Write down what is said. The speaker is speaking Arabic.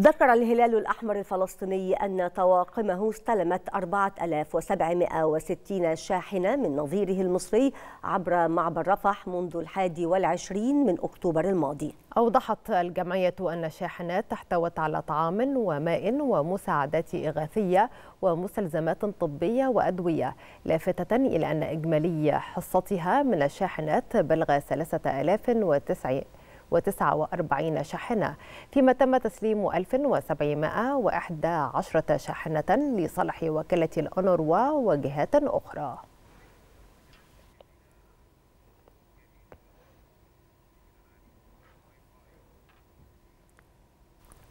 ذكر الهلال الأحمر الفلسطيني أن طواقمه استلمت 4760 شاحنة من نظيره المصري عبر معبر رفح منذ الحادي والعشرين من أكتوبر الماضي أوضحت الجمعية أن الشاحنات احتوت على طعام وماء ومساعدات إغاثية ومستلزمات طبية وأدوية لافتة إلى أن إجمالي حصتها من الشاحنات بلغ 3900 149 شاحنة فيما تم تسليم 1711 شاحنة لصالح وكالة الأونروا وجهات أخرى